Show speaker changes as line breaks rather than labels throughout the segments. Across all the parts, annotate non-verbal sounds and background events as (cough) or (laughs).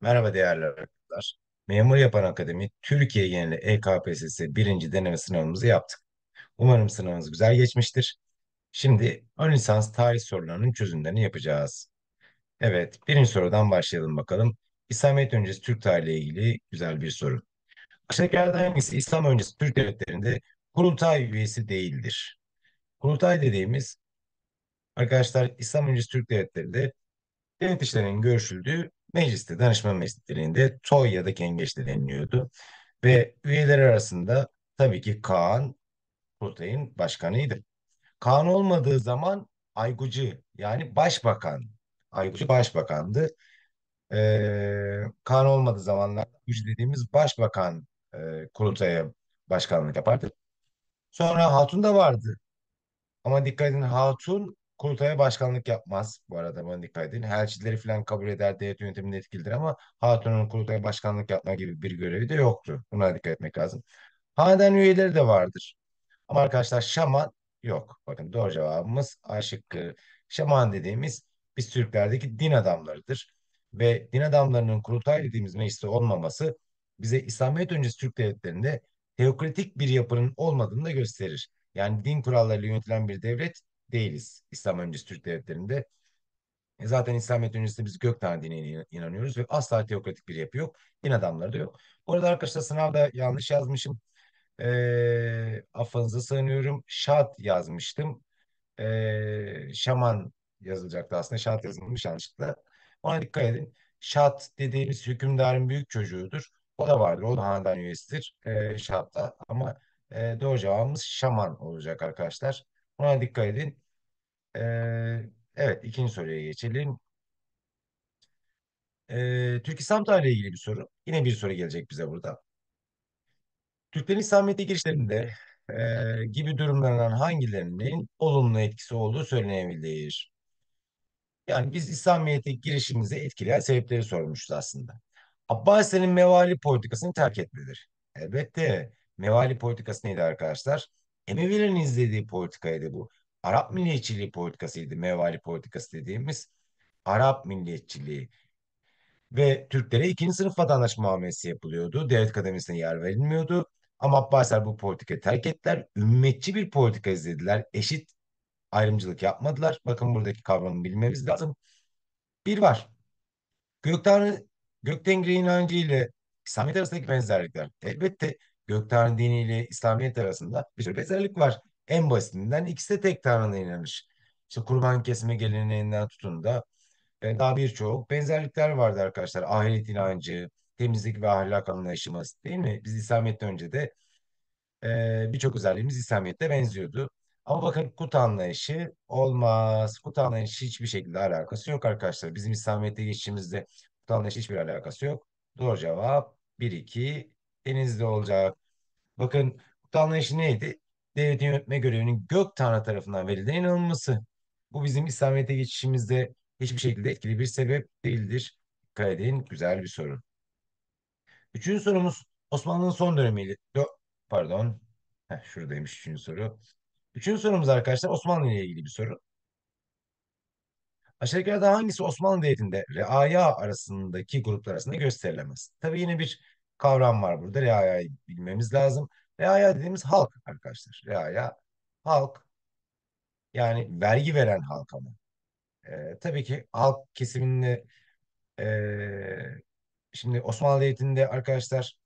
Merhaba değerli arkadaşlar. Memur Yapan Akademi Türkiye geneli EKPSS birinci deneme sınavımızı yaptık. Umarım sınavımız güzel geçmiştir. Şimdi ön lisans tarih sorularının çözümlerini yapacağız. Evet, birinci sorudan başlayalım bakalım. İslamiyet öncesi Türk tarihi ilgili güzel bir soru. Aşağıdakilerden hangisi İslam öncesi Türk devletlerinde kurultay üyesi değildir? Kurultay dediğimiz arkadaşlar İslam öncesi Türk devletlerinde devlet işlerinin görüşüldüğü Mecliste danışma meclislerinde toy ya da kengeç de deniliyordu. Ve üyeler arasında tabii ki Kaan Kurtay'ın başkanıydı. Kaan olmadığı zaman Aygucu yani başbakan, Aygucu başbakandı. Ee, Kaan olmadığı zamanlar Aygucu dediğimiz başbakan e, kurultaya başkanlık yapardı. Sonra Hatun da vardı. Ama dikkat edin Hatun Kurultay'a başkanlık yapmaz bu arada bana dikkat edin. Elçileri falan kabul eder, devlet yönetimini etkilidir ama Hatun'un kurultaya başkanlık yapma gibi bir görevi de yoktu. Buna dikkat etmek lazım. Hanedan üyeleri de vardır. Ama arkadaşlar şaman yok. Bakın doğru cevabımız A şıkkı. Şaman dediğimiz biz Türklerdeki din adamlarıdır. Ve din adamlarının kurultay dediğimiz mecliste olmaması bize İslamiyet öncesi Türk devletlerinde teokratik bir yapının olmadığını da gösterir. Yani din kurallarıyla yönetilen bir devlet değiliz İslam öncesi Türk devletlerinde. E zaten İslamiyet öncesinde biz gök tanrı dinine inanıyoruz ve asla teokratik bir yapı yok. Din adamları da yok. Orada arkadaşlar sınavda yanlış yazmışım. E, affınıza sığınıyorum. Şat yazmıştım. E, şaman yazılacaktı aslında. Şat yazılmış yanlışlıkla. Ona dikkat edin. Şat dediğimiz hükümdarın büyük çocuğudur. O da vardır. O da hanedan üyesidir. E, şat'ta. Ama e, doğru cevabımız şaman olacak arkadaşlar. Buna dikkat edin. Ee, evet ikinci soruya geçelim. Ee, Türk İslam tarihi ile ilgili bir soru. Yine bir soru gelecek bize burada. Türklerin İslamiyet'e girişlerinde e, gibi durumlardan hangilerinin olumlu etkisi olduğu söylenebilir? Yani biz İslamiyet'e girişimizi etkileyen sebepleri sormuşuz aslında. Abbasilerin mevali politikasını terk etmelidir. Elbette mevali politikası neydi arkadaşlar? Emevilerin izlediği politikaydı bu. Arap milliyetçiliği politikasıydı, mevali politikası dediğimiz Arap milliyetçiliği. Ve Türklere ikinci sınıf vatandaş muamelesi yapılıyordu. Devlet akademisine yer verilmiyordu. Ama Abbasiler bu politikayı terk ettiler. Ümmetçi bir politika izlediler. Eşit ayrımcılık yapmadılar. Bakın buradaki kavramı bilmemiz lazım. Bir var. Göktanrı, Göktengri inancı ile İslamiyet arasındaki benzerlikler. Elbette Göktanrı dini ile İslamiyet arasında bir sürü benzerlik var. En basitinden ikisi de tek tanrına inanır. İşte kurban kesme geleneğinden tutun da e, daha birçok benzerlikler vardı arkadaşlar. Ahiret inancı, temizlik ve ahlak anlayışımız değil mi? Biz İslamiyet'ten önce de e, birçok özelliğimiz İslamiyet'te benziyordu. Ama bakın kut anlayışı olmaz. Kut anlayışı hiçbir şekilde alakası yok arkadaşlar. Bizim İslamiyet'e geçtiğimizde kut anlayışı hiçbir alakası yok. Doğru cevap 1-2 denizde olacak. Bakın hukuk anlayışı neydi? Devletin yönetme görevinin gök tanrı tarafından verildiğine inanılması. Bu bizim İslamiyet'e geçişimizde hiçbir şekilde etkili bir sebep değildir. Dikkat edin güzel bir soru. Üçüncü sorumuz Osmanlı'nın son dönemiyle. Pardon. Heh, şuradaymış üçüncü soru. Üçüncü sorumuz arkadaşlar Osmanlı ile ilgili bir soru. Aşağıdakilerden hangisi Osmanlı Devleti'nde reaya arasındaki gruplar arasında gösterilemez? Tabii yine bir kavram var burada. Reaya'yı bilmemiz lazım. Reaya dediğimiz halk arkadaşlar. Reaya halk yani vergi veren halk ama. E, tabii ki halk kesiminde e, şimdi Osmanlı Devleti'nde arkadaşlar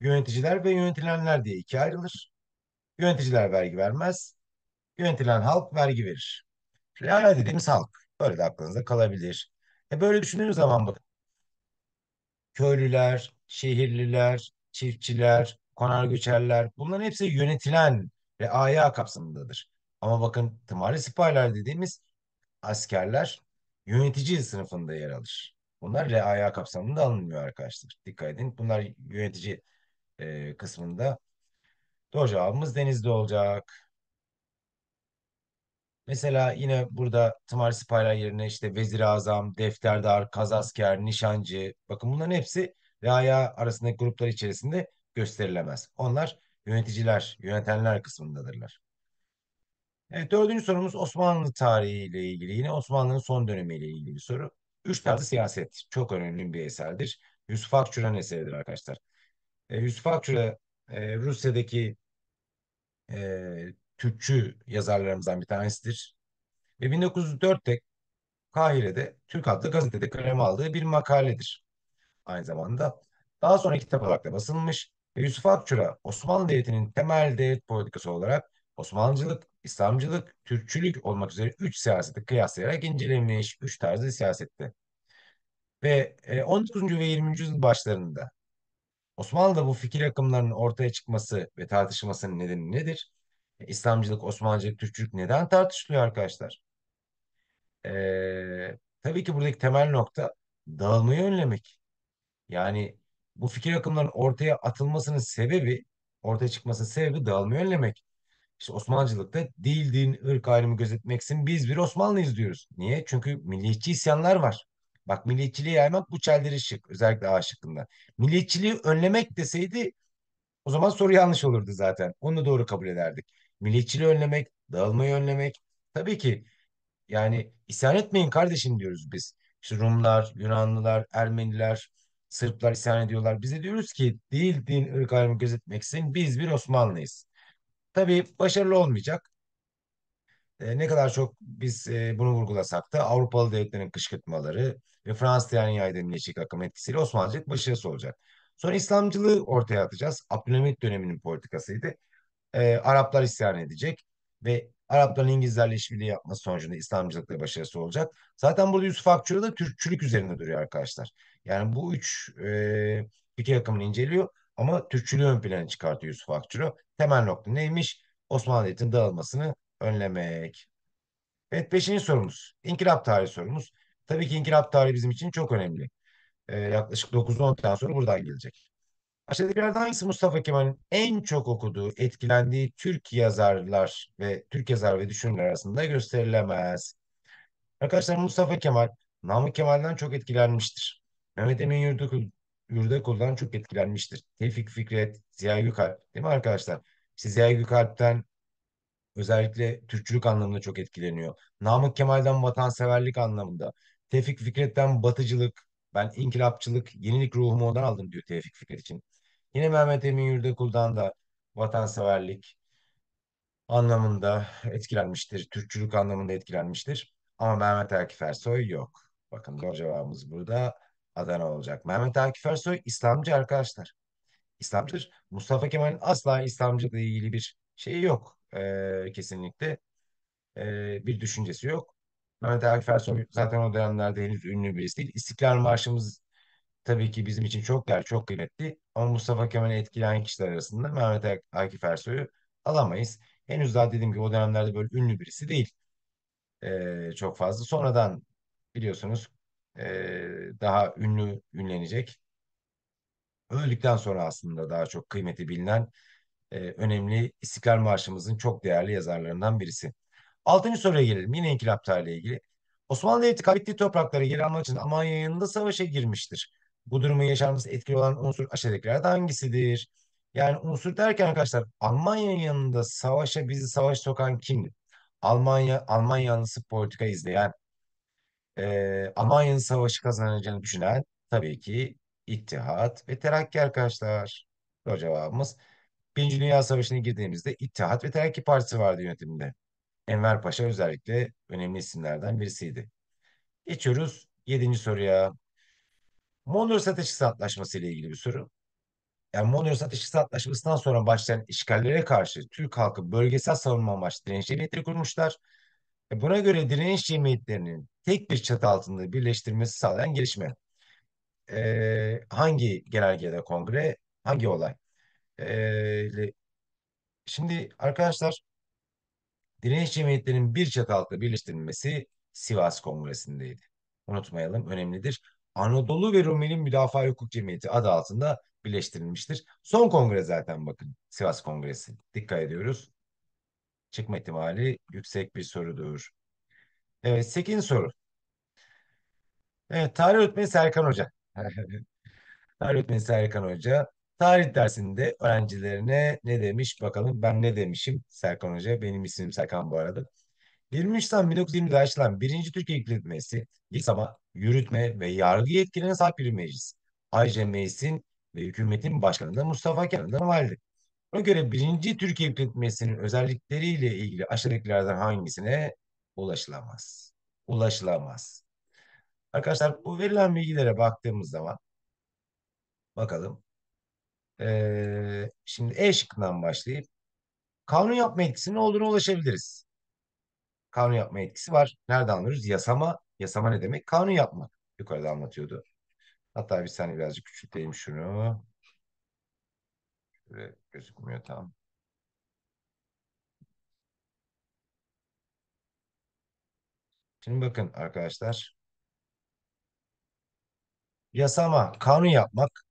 yöneticiler ve yönetilenler diye ikiye ayrılır. Yöneticiler vergi vermez. Yönetilen halk vergi verir. reaya dediğimiz halk. Böyle de aklınızda kalabilir. E böyle düşündüğünüz zaman bakın. Köylüler, şehirliler, çiftçiler, konar göçerler bunların hepsi yönetilen ve aya kapsamındadır. Ama bakın tımarlı sipahiler dediğimiz askerler yönetici sınıfında yer alır. Bunlar reaya kapsamında alınmıyor arkadaşlar. Dikkat edin. Bunlar yönetici e, kısmında. Doğru cevabımız denizde olacak. Mesela yine burada tımarlı sipahiler yerine işte vezir azam, defterdar, kazasker, nişancı. Bakın bunların hepsi DAYA arasındaki gruplar içerisinde gösterilemez. Onlar yöneticiler, yönetenler kısmındadırlar. Evet, dördüncü sorumuz Osmanlı tarihi ile ilgili. Yine Osmanlı'nın son dönemiyle ilgili bir soru. Üç tarzı siyaset. Çok önemli bir eserdir. Yusuf Akçura'nın eseridir arkadaşlar. E, Yusuf Akçura e, Rusya'daki e, Türkçü yazarlarımızdan bir tanesidir. Ve 1904'te Kahire'de Türk adlı gazetede kaleme aldığı bir makaledir aynı zamanda. Daha sonra kitap olarak da basılmış. Yusuf Akçura Osmanlı Devleti'nin temel devlet politikası olarak Osmanlıcılık, İslamcılık, Türkçülük olmak üzere üç siyaseti kıyaslayarak incelemiş üç tarzı siyasette. Ve 19. E, ve 20. yüzyıl başlarında Osmanlı'da bu fikir akımlarının ortaya çıkması ve tartışmasının nedeni nedir? E, İslamcılık, Osmanlıcılık, Türkçülük neden tartışılıyor arkadaşlar? Ee, tabii ki buradaki temel nokta dağılmayı önlemek. Yani bu fikir akımlarının ortaya atılmasının sebebi, ortaya çıkmasının sebebi dağılmayı önlemek. İşte Osmancılıkta dil, din, ırk ayrımı gözetmeksin. Biz bir Osmanlıyız diyoruz. Niye? Çünkü milliyetçi isyanlar var. Bak milliyetçiliği yaymak bu çeldiri şık. Özellikle A şıkkında. Milliyetçiliği önlemek deseydi o zaman soru yanlış olurdu zaten. Onu doğru kabul ederdik. Milliyetçiliği önlemek, dağılmayı önlemek. Tabii ki yani isyan etmeyin kardeşim diyoruz biz. İşte Rumlar, Yunanlılar, Ermeniler, Sırplar isyan ediyorlar. Bize diyoruz ki değil din ırk ayrımı gözetmeksin biz bir Osmanlıyız. Tabii başarılı olmayacak. E, ne kadar çok biz e, bunu vurgulasak da Avrupalı devletlerin kışkırtmaları ve Fransızların yaygın milliyetçilik akımı etkisiyle Osmanlıcılık başarısı olacak. Sonra İslamcılığı ortaya atacağız. Abdülhamit döneminin politikasıydı. E, Araplar isyan edecek ve Arapların İngilizlerle işbirliği yapması sonucunda İslamcılıkta başarısı olacak. Zaten burada Yusuf Akçura da Türkçülük üzerinde duruyor arkadaşlar. Yani bu üç e, fikir akımını inceliyor ama Türkçülüğü ön plana çıkartıyor Yusuf Akçura. Temel nokta neymiş? Osmanlı Devleti'nin dağılmasını önlemek. Evet beşinci sorumuz. İnkılap tarihi sorumuz. Tabii ki inkılap tarihi bizim için çok önemli. Ee, yaklaşık 9-10 tane soru buradan gelecek. Aşağıdakilerden hangisi Mustafa Kemal'in en çok okuduğu, etkilendiği Türk yazarlar ve Türk yazar ve düşünürler arasında gösterilemez? Arkadaşlar Mustafa Kemal, Namık Kemal'den çok etkilenmiştir. Mehmet Emin Yurdakul, Yurdakul'dan çok etkilenmiştir. Tevfik Fikret, Ziya Gökalp değil mi arkadaşlar? Siz Ziya Gökalp'ten özellikle Türkçülük anlamında çok etkileniyor. Namık Kemal'den vatanseverlik anlamında. Tevfik Fikret'ten batıcılık, ben inkılapçılık, yenilik ruhumu ondan aldım diyor Tevfik Fikret için. Yine Mehmet Emin Yurdekul'dan da vatanseverlik anlamında etkilenmiştir. Türkçülük anlamında etkilenmiştir. Ama Mehmet Akif Ersoy yok. Bakın doğru cevabımız burada Adana olacak. Mehmet Akif Ersoy İslamcı arkadaşlar. İslamcıdır. Mustafa Kemal'in asla İslamcılıkla ilgili bir şeyi yok. Ee, kesinlikle ee, bir düşüncesi yok. Mehmet Akif Ersoy zaten o dönemlerde henüz ünlü birisi değil. İstiklal Marşımız tabii ki bizim için çok değer, çok kıymetli. Ama Mustafa Kemal'i etkileyen kişiler arasında Mehmet Akif Ersoy'u alamayız. Henüz daha dediğim gibi o dönemlerde böyle ünlü birisi değil. Ee, çok fazla. Sonradan biliyorsunuz e, daha ünlü ünlenecek. Öldükten sonra aslında daha çok kıymeti bilinen e, önemli İstiklal Marşımızın çok değerli yazarlarından birisi. Altıncı soruya gelelim. Yine İnkılap tarihiyle ilgili. Osmanlı Devleti kaybettiği toprakları geri almak için Almanya yanında savaşa girmiştir bu durumu yaşanması etkili olan unsur aşağıdakilerde hangisidir? Yani unsur derken arkadaşlar Almanya'nın yanında savaşa bizi savaş sokan kimdi? Almanya Almanya yanlısı politika izleyen e, Almanya'nın savaşı kazanacağını düşünen tabii ki İttihat ve Terakki arkadaşlar. Doğru cevabımız. Birinci Dünya Savaşı'na girdiğimizde İttihat ve Terakki Partisi vardı yönetimde. Enver Paşa özellikle önemli isimlerden birisiydi. Geçiyoruz yedinci soruya. Mondros Ateşkes Antlaşması ile ilgili bir soru. Yani Mondros Ateşkes Antlaşması'ndan sonra başlayan işgallere karşı Türk halkı bölgesel savunma amaçlı direniş cemiyetleri kurmuşlar. E buna göre direniş cemiyetlerinin tek bir çatı altında birleştirmesi sağlayan gelişme. E, hangi genelgede kongre, hangi olay? E, şimdi arkadaşlar direniş cemiyetlerinin bir çatı altında birleştirilmesi Sivas Kongresi'ndeydi. Unutmayalım önemlidir. Anadolu ve Rumeli Müdafaa Hukuk Cemiyeti adı altında birleştirilmiştir. Son kongre zaten bakın Sivas Kongresi. Dikkat ediyoruz. Çıkma ihtimali yüksek bir sorudur. Evet 8. soru. Evet tarih öğretmeni Serkan Hoca. (laughs) tarih öğretmeni Serkan Hoca tarih dersinde öğrencilerine ne demiş bakalım ben ne demişim Serkan Hoca benim ismim Serkan bu arada. 23 Nisan 1920'de açılan 1. Türkiye İklim Meclisi ilk sabah yürütme ve yargı yetkilerine sahip bir meclis. Ayrıca meclisin ve hükümetin başkanı da Mustafa Kemal'den valide. Ona göre birinci Türkiye hükümet Meclisi'nin özellikleriyle ilgili aşağıdakilerden hangisine ulaşılamaz? Ulaşılamaz. Arkadaşlar bu verilen bilgilere baktığımız zaman bakalım. Ee, şimdi E şıkkından başlayıp kanun yapma etkisinin olduğunu ulaşabiliriz. Kanun yapma etkisi var. Nereden alıyoruz? Yasama Yasama ne demek? Kanun yapmak. Yukarıda anlatıyordu. Hatta bir saniye birazcık küçülteyim şunu. Şöyle gözükmüyor tam. Şimdi bakın arkadaşlar. Yasama, kanun yapmak.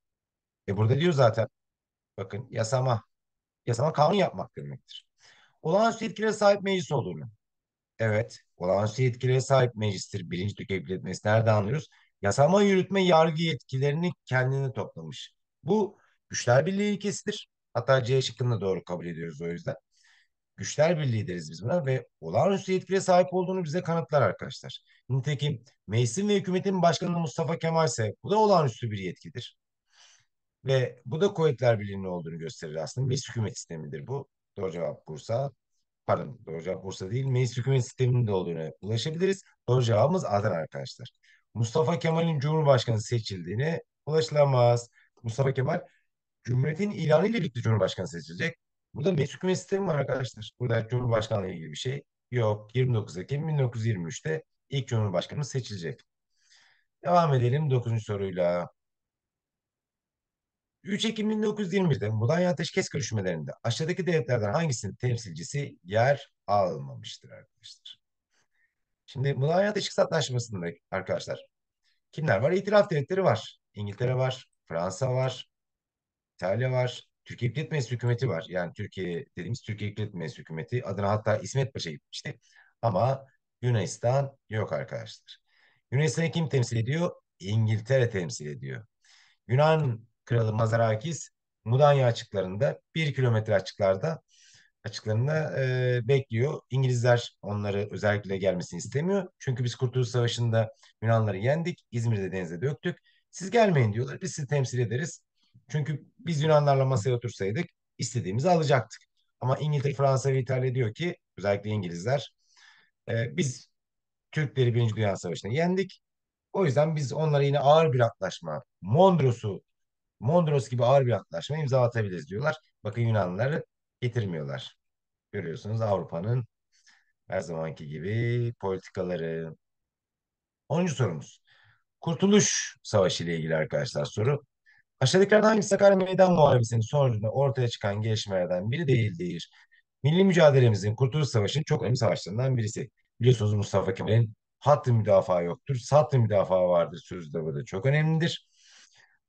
E burada diyor zaten. Bakın yasama. Yasama kanun yapmak demektir. Olağanüstü yetkilere sahip meclis olduğunu. Evet. Olağanüstü yetkilere sahip meclistir. Birinci Türkiye Büyük Nerede anlıyoruz? Yasama, yürütme, yargı yetkilerini kendine toplamış. Bu güçler birliği ilkesidir. Hatta C şıkkını da doğru kabul ediyoruz o yüzden. Güçler birliği deriz biz buna ve olağanüstü yetkilere sahip olduğunu bize kanıtlar arkadaşlar. Nitekim meclisin ve hükümetin başkanı Mustafa Kemal ise bu da olağanüstü bir yetkidir. Ve bu da kuvvetler birliğinin olduğunu gösterir aslında. Bir hükümet sistemidir bu. Doğru cevap Bursa pardon doğru cevap Bursa değil meclis hükümet sisteminin olduğuna ulaşabiliriz. Doğru cevabımız Adana arkadaşlar. Mustafa Kemal'in Cumhurbaşkanı seçildiğine ulaşılamaz. Mustafa Kemal Cumhuriyet'in ilanıyla ile birlikte Cumhurbaşkanı seçilecek. Burada meclis hükümet sistemi var arkadaşlar. Burada Cumhurbaşkanlığı ile ilgili bir şey yok. 29 Ekim 1923'te ilk Cumhurbaşkanı seçilecek. Devam edelim 9. soruyla. 3 Ekim 1920'de Mudanya Ateşkes görüşmelerinde aşağıdaki devletlerden hangisinin temsilcisi yer almamıştır arkadaşlar. Şimdi Mudanya Ateşkes Antlaşması'nda arkadaşlar kimler var? İtiraf devletleri var. İngiltere var, Fransa var, İtalya var, Türkiye Büyük Meclis Hükümeti var. Yani Türkiye dediğimiz Türkiye Büyük Meclis Hükümeti adına hatta İsmet Paşa gitmişti. Ama Yunanistan yok arkadaşlar. Yunanistan'ı kim temsil ediyor? İngiltere temsil ediyor. Yunan kralı Mazarakis Mudanya açıklarında bir kilometre açıklarda açıklarında e, bekliyor. İngilizler onları özellikle gelmesini istemiyor. Çünkü biz Kurtuluş Savaşı'nda Yunanları yendik. İzmir'de denize döktük. Siz gelmeyin diyorlar. Biz sizi temsil ederiz. Çünkü biz Yunanlarla masaya otursaydık istediğimizi alacaktık. Ama İngiltere, Fransa ve İtalya diyor ki özellikle İngilizler e, biz Türkleri Birinci Dünya Savaşı'nda yendik. O yüzden biz onlara yine ağır bir antlaşma, Mondros'u Mondros gibi ağır bir antlaşma imza atabiliriz diyorlar. Bakın Yunanlıları getirmiyorlar. Görüyorsunuz Avrupa'nın her zamanki gibi politikaları. 10. sorumuz. Kurtuluş Savaşı ile ilgili arkadaşlar soru. Aşağıdakilerden hangisi Sakarya Meydan Muharebesi'nin sonucunda ortaya çıkan gelişmelerden biri değildir? Milli mücadelemizin Kurtuluş Savaşı'nın çok önemli savaşlarından birisi. Biliyorsunuz Mustafa Kemal'in hattı müdafaa yoktur, sattı müdafaa vardır sözü de burada çok önemlidir.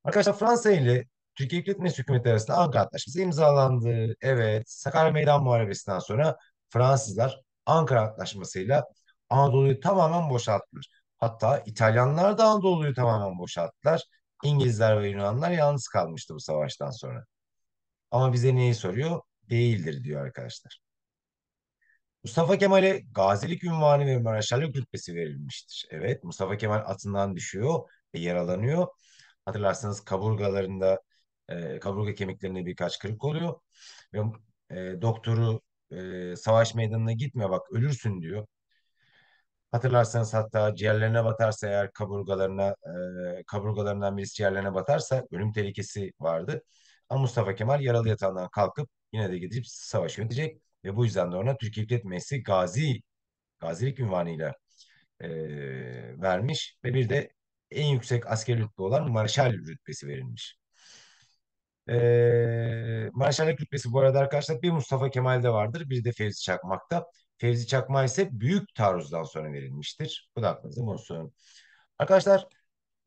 Arkadaşlar Fransa ile Türkiye Büyük Millet hükümeti arasında Ankara Antlaşması imzalandı. Evet, Sakarya Meydan Muharebesi'nden sonra Fransızlar Ankara Antlaşması'yla Anadolu'yu tamamen boşalttılar. Hatta İtalyanlar da Anadolu'yu tamamen boşalttılar. İngilizler ve Yunanlar yalnız kalmıştı bu savaştan sonra. Ama bize neyi soruyor? Değildir diyor arkadaşlar. Mustafa Kemal'e gazilik ünvanı ve mareşallik rütbesi verilmiştir. Evet Mustafa Kemal atından düşüyor ve yaralanıyor hatırlarsanız kaburgalarında e, kaburga kemiklerinde birkaç kırık oluyor. Ve e, doktoru e, savaş meydanına gitme bak ölürsün diyor. Hatırlarsanız hatta ciğerlerine batarsa eğer kaburgalarına e, kaburgalarından birisi ciğerlerine batarsa ölüm tehlikesi vardı. Ama Mustafa Kemal yaralı yatağından kalkıp yine de gidip savaş yönetecek ve bu yüzden de ona Türkiye Büyük Millet Meclisi gazi gazilik ünvanıyla e, vermiş ve bir de en yüksek askeri rütbe olan Marşal rütbesi verilmiş. Ee, Marşallik rütbesi bu arada arkadaşlar bir Mustafa Kemal'de vardır bir de Fevzi Çakmak'ta. Fevzi Çakmak ise büyük taarruzdan sonra verilmiştir. Bu da aklınızda bulunsun. Arkadaşlar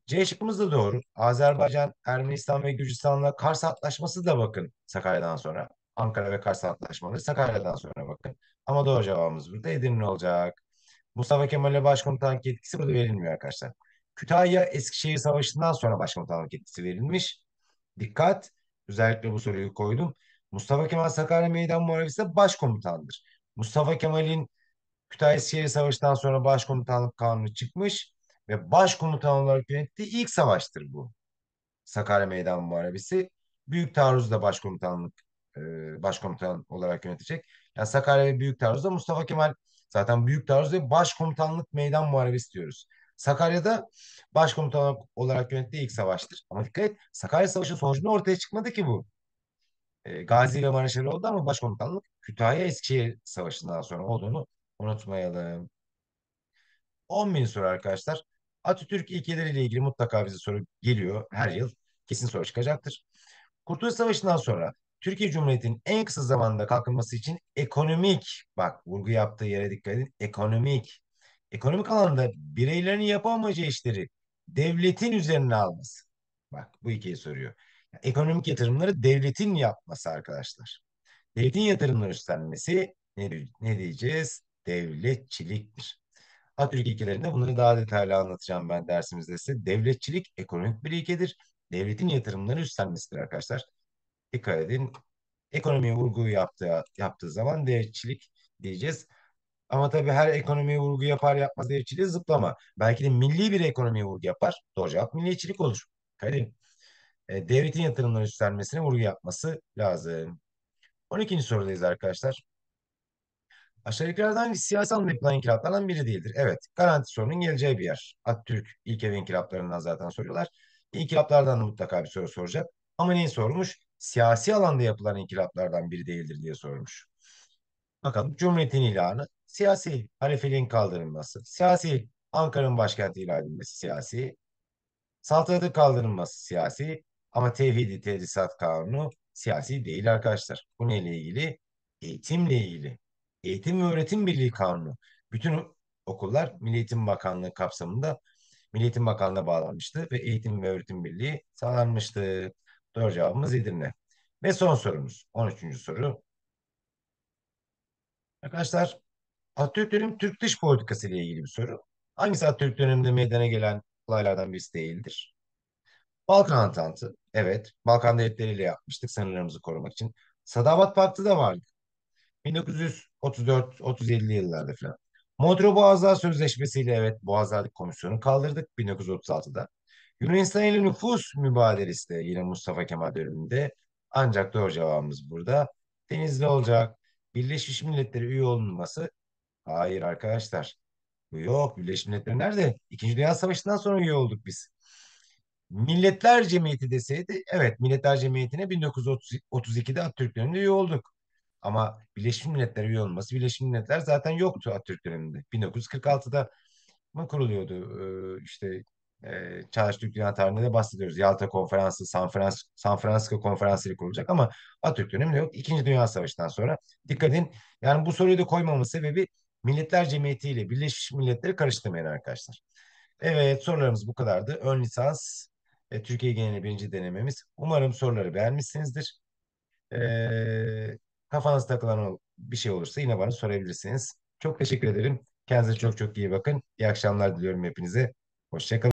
C şıkkımız da doğru. Azerbaycan, Ermenistan ve Gürcistan'la Kars Antlaşması da bakın Sakarya'dan sonra. Ankara ve Kars Antlaşmaları Sakarya'dan sonra bakın. Ama doğru cevabımız burada Edirne olacak. Mustafa Kemal'e başkomutanlık yetkisi burada verilmiyor arkadaşlar. Kütahya Eskişehir Savaşı'ndan sonra başkomutanlık yetkisi verilmiş. Dikkat, özellikle bu soruyu koydum. Mustafa Kemal Sakarya Meydan Muharebesi de başkomutandır. Mustafa Kemal'in Kütahya Eskişehir Savaşı'ndan sonra başkomutanlık kanunu çıkmış ve başkomutan olarak yönettiği ilk savaştır bu. Sakarya Meydan Muharebesi. Büyük Taarruz'u da başkomutanlık e, başkomutan olarak yönetecek. Yani Sakarya ve Büyük Taarruz'da Mustafa Kemal zaten Büyük Taarruz ve Başkomutanlık Meydan Muharebesi diyoruz. Sakarya'da başkomutan olarak yönettiği ilk savaştır. Ama dikkat et Sakarya Savaşı sonucunda ortaya çıkmadı ki bu. E, Gazi ile Maraşlı oldu ama başkomutanlık Kütahya Eskişehir Savaşı'ndan sonra olduğunu unutmayalım. 10 bin soru arkadaşlar. Atatürk ilkeleriyle ilgili mutlaka bize soru geliyor her yıl. Kesin soru çıkacaktır. Kurtuluş Savaşı'ndan sonra Türkiye Cumhuriyeti'nin en kısa zamanda kalkınması için ekonomik, bak vurgu yaptığı yere dikkat edin, ekonomik ekonomik alanda bireylerin yapamayacağı işleri devletin üzerine alması. Bak bu ikiyi soruyor. ekonomik yatırımları devletin yapması arkadaşlar. Devletin yatırımları üstlenmesi ne, ne diyeceğiz? Devletçiliktir. Atatürk ilkelerinde bunları daha detaylı anlatacağım ben dersimizde size. Devletçilik ekonomik bir ilkedir. Devletin yatırımları üstlenmesidir arkadaşlar. Dikkat edin. Ekonomiye vurgu yaptığı, yaptığı zaman devletçilik diyeceğiz. Ama tabii her ekonomiye vurgu yapar yapmaz milliyetçiliği zıplama. Belki de milli bir ekonomiye vurgu yapar. Doğru cevap milliyetçilik olur. Kadim. E, devletin yatırımları üstlenmesine vurgu yapması lazım. 12. sorudayız arkadaşlar. Aşağı yukarıdan siyasi anlamda yapılan inkılaplardan biri değildir. Evet, garanti sorunun geleceği bir yer. Atatürk ilk evin inkılaplarından zaten soruyorlar. İnkılaplardan da mutlaka bir soru soracak. Ama neyi sormuş? Siyasi alanda yapılan inkılaplardan biri değildir diye sormuş. Bakalım Cumhuriyet'in ilanı siyasi halefeliğin kaldırılması, siyasi Ankara'nın başkenti ilan edilmesi siyasi, saltanatın kaldırılması siyasi ama tevhidi tedrisat kanunu siyasi değil arkadaşlar. Bu neyle ilgili? Eğitimle ilgili. Eğitim ve Öğretim Birliği Kanunu. Bütün okullar Milli Eğitim Bakanlığı kapsamında Milli Eğitim Bakanlığı'na bağlanmıştı ve Eğitim ve Öğretim Birliği sağlanmıştı. Doğru cevabımız Edirne. Ve son sorumuz. 13. soru. Arkadaşlar Atatürk dönemi Türk dış politikası ile ilgili bir soru. Hangisi Atatürk döneminde meydana gelen olaylardan birisi değildir? Balkan Antantı. Evet. Balkan devletleriyle yapmıştık sınırlarımızı korumak için. Sadabat Paktı da vardı. 1934-37'li yıllarda falan. Montreux Boğazlar Sözleşmesi'yle evet Boğazlar Komisyonu kaldırdık 1936'da. Yunanistan ile nüfus mübadelesi de yine Mustafa Kemal döneminde. Ancak doğru cevabımız burada. Denizli olacak. Birleşmiş Milletleri üye olunması Hayır arkadaşlar. yok. Birleşmiş Milletler nerede? İkinci Dünya Savaşı'ndan sonra üye olduk biz. Milletler Cemiyeti deseydi evet Milletler Cemiyeti'ne 1932'de Atatürk döneminde üye olduk. Ama Birleşmiş Milletler üye olması Birleşmiş Milletler zaten yoktu Atatürk döneminde. 1946'da mı kuruluyordu? Ee, işte e, Çağdaş Dünya tarihinde de bahsediyoruz. Yalta Konferansı, San, Frans San Francisco Konferansı ile kurulacak ama Atatürk döneminde yok. İkinci Dünya Savaşı'ndan sonra dikkat edin. Yani bu soruyu da koymamın sebebi Milletler Cemiyeti ile Birleşmiş Milletleri karıştırmayın arkadaşlar. Evet sorularımız bu kadardı. Ön lisans ve Türkiye geneli birinci denememiz. Umarım soruları beğenmişsinizdir. Ee, kafanız takılan bir şey olursa yine bana sorabilirsiniz. Çok teşekkür ederim. Kendinize çok çok iyi bakın. İyi akşamlar diliyorum hepinize. Hoşçakalın.